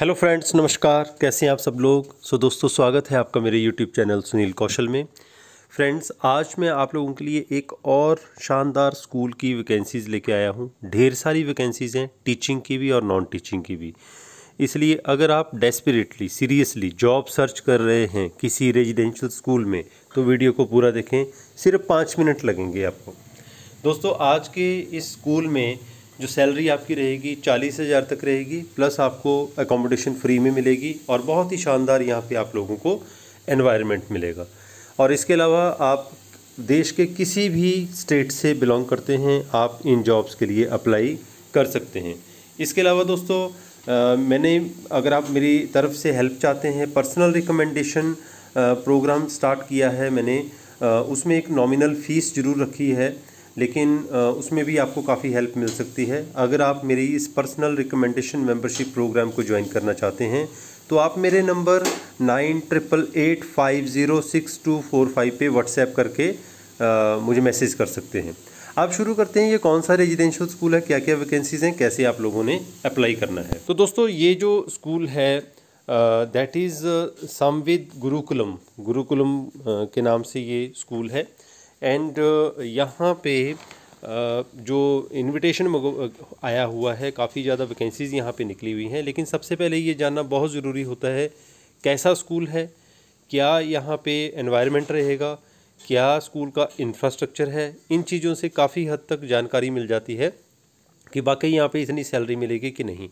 hello friends नमस्कार कैसे हैं आप सब लोग सो दोस्तों स्वागत है आपका मेरे यूट्यूब चैनल सुनील कौशल में फ्रेंड्स आज मैं आप लोगों के लिए एक और शानदार स्कूल की वैकेंसीज़ लेके आया हूँ ढेर सारी वैकेंसीज़ हैं टीचिंग की भी और नॉन टीचिंग की भी इसलिए अगर आप डेस्परेटली सीरियसली जॉब सर्च कर रहे हैं किसी रेजिडेंशल स्कूल में तो वीडियो को पूरा देखें सिर्फ पाँच मिनट लगेंगे आपको दोस्तों आज के इस स्कूल में जो सैलरी आपकी रहेगी चालीस हज़ार तक रहेगी प्लस आपको एकोमोडेशन फ्री में मिलेगी और बहुत ही शानदार यहाँ पे आप लोगों को एनवायरनमेंट मिलेगा और इसके अलावा आप देश के किसी भी स्टेट से बिलोंग करते हैं आप इन जॉब्स के लिए अप्लाई कर सकते हैं इसके अलावा दोस्तों आ, मैंने अगर आप मेरी तरफ से हेल्प चाहते हैं पर्सनल रिकमेंडेशन प्रोग्राम स्टार्ट किया है मैंने आ, उसमें एक नॉमिनल फ़ीस ज़रूर रखी है लेकिन उसमें भी आपको काफ़ी हेल्प मिल सकती है अगर आप मेरी इस पर्सनल रिकमेंडेशन मेंबरशिप प्रोग्राम को ज्वाइन करना चाहते हैं तो आप मेरे number nine triple eight five zero six two four five पर व्हाट्सएप करके आ, मुझे मैसेज कर सकते हैं आप शुरू करते हैं ये कौन सा रेजिडेंशियल स्कूल है क्या क्या वैकेंसीज़ हैं कैसे आप लोगों ने अप्लाई करना है तो दोस्तों ये जो स्कूल है दैट इज़ समविद गुरुकुलम गुरुकुलम के नाम से ये स्कूल है एंड uh, यहाँ पे uh, जो इनविटेशन uh, आया हुआ है काफ़ी ज़्यादा वैकेंसीज़ यहाँ पे निकली हुई हैं लेकिन सबसे पहले ये जानना बहुत ज़रूरी होता है कैसा स्कूल है क्या यहाँ पे एनवायरनमेंट रहेगा क्या स्कूल का इंफ्रास्ट्रक्चर है इन चीज़ों से काफ़ी हद तक जानकारी मिल जाती है कि वाकई यहाँ पे इतनी सैलरी मिलेगी कि नहीं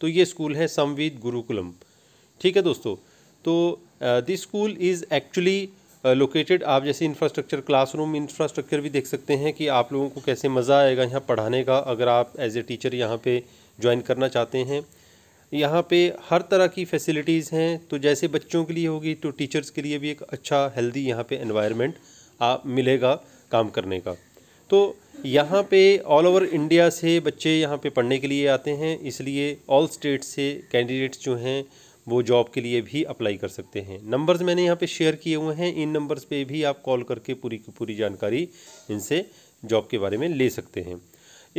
तो ये स्कूल है समविद गुरुकुलम ठीक है दोस्तों तो this school is actually located आप जैसे इंफ्रास्ट्रक्चर क्लासरूम इंफ्रास्ट्रक्चर भी देख सकते हैं कि आप लोगों को कैसे मज़ा आएगा यहाँ पढ़ाने का अगर आप एज ए टीचर यहाँ पे ज्वाइन करना चाहते हैं यहाँ पे हर तरह की फैसिलिटीज़ हैं तो जैसे बच्चों के लिए होगी तो टीचर्स के लिए भी एक अच्छा हेल्दी यहाँ पे इन्वायरमेंट आप मिलेगा काम करने का तो यहाँ पे ऑल ओवर इंडिया से बच्चे यहाँ पे पढ़ने के लिए आते हैं इसलिए ऑल स्टेट से कैंडिडेट्स जो हैं वो जॉब के लिए भी अप्लाई कर सकते हैं नंबर्स मैंने यहाँ पे शेयर किए हुए हैं इन नंबर्स पे भी आप कॉल करके पूरी की पूरी जानकारी इनसे जॉब के बारे में ले सकते हैं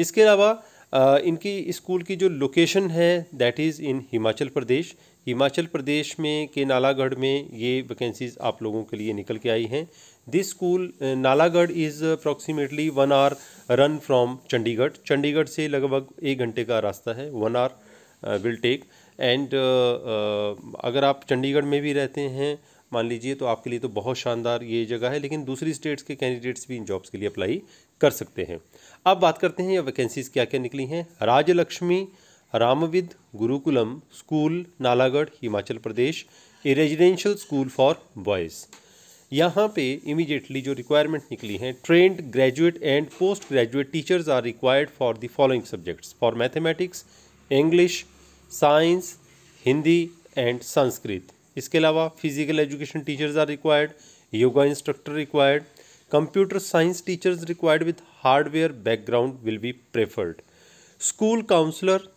इसके अलावा इनकी स्कूल की जो लोकेशन है that is in Himachal Pradesh Himachal Pradesh में के नालागढ़ में ये वैकेंसीज़ आप लोगों के लिए निकल के आई हैं this school Nalagarh is approximately one hour run from Chandigarh Chandigarh से लगभग एक घंटे का रास्ता है one hour will take and uh, uh, अगर आप चंडीगढ़ में भी रहते हैं मान लीजिए तो आपके लिए तो बहुत शानदार ये जगह है लेकिन दूसरी स्टेट्स के कैंडिडेट्स भी इन जॉब्स के लिए अप्लाई कर सकते हैं अब बात करते हैं वैकेंसीज क्या क्या निकली हैं Rajlakshmi Ramvid Gurukulam school Nalagarh Himachal Pradesh a residential school for boys यहाँ पे इमीडिएटली जो रिक्वायरमेंट निकली हैं trained graduate and post graduate teachers are required for the following subjects for mathematics English science Hindi and Sanskrit इसके अलावा physical education teachers are required yoga instructor required computer science teachers required with hardware background will be preferred school counsellor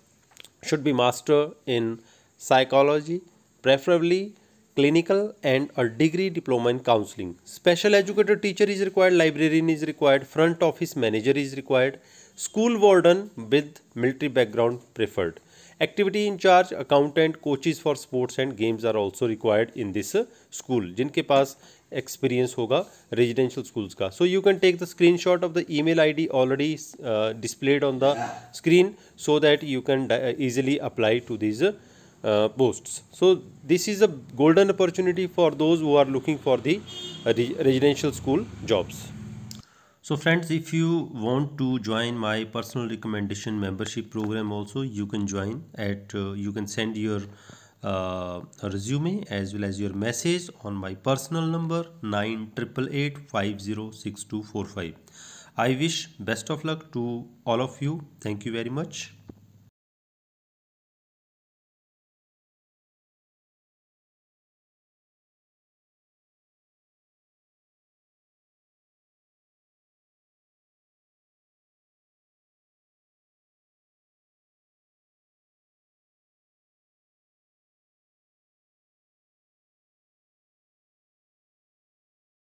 should be master in psychology preferably clinical and a degree diploma in counselling special educated teacher is required librarian is required front office manager is required school warden with military background preferred activity incharge accountant coaches for sports and games are also required in this school जिनके पास experience होगा residential schools का so you can take the screen shot of the e mail I D already displayed on the screen so that you can easily apply to these post so this is a golden opportunity for those who are looking for the residential school jobs so friends if you want to join my personal recommendation membership program also you can join at uh, you can send your uh, resume as well as your message on my personal number 9888506245 i wish best of luck to all of you thank you very much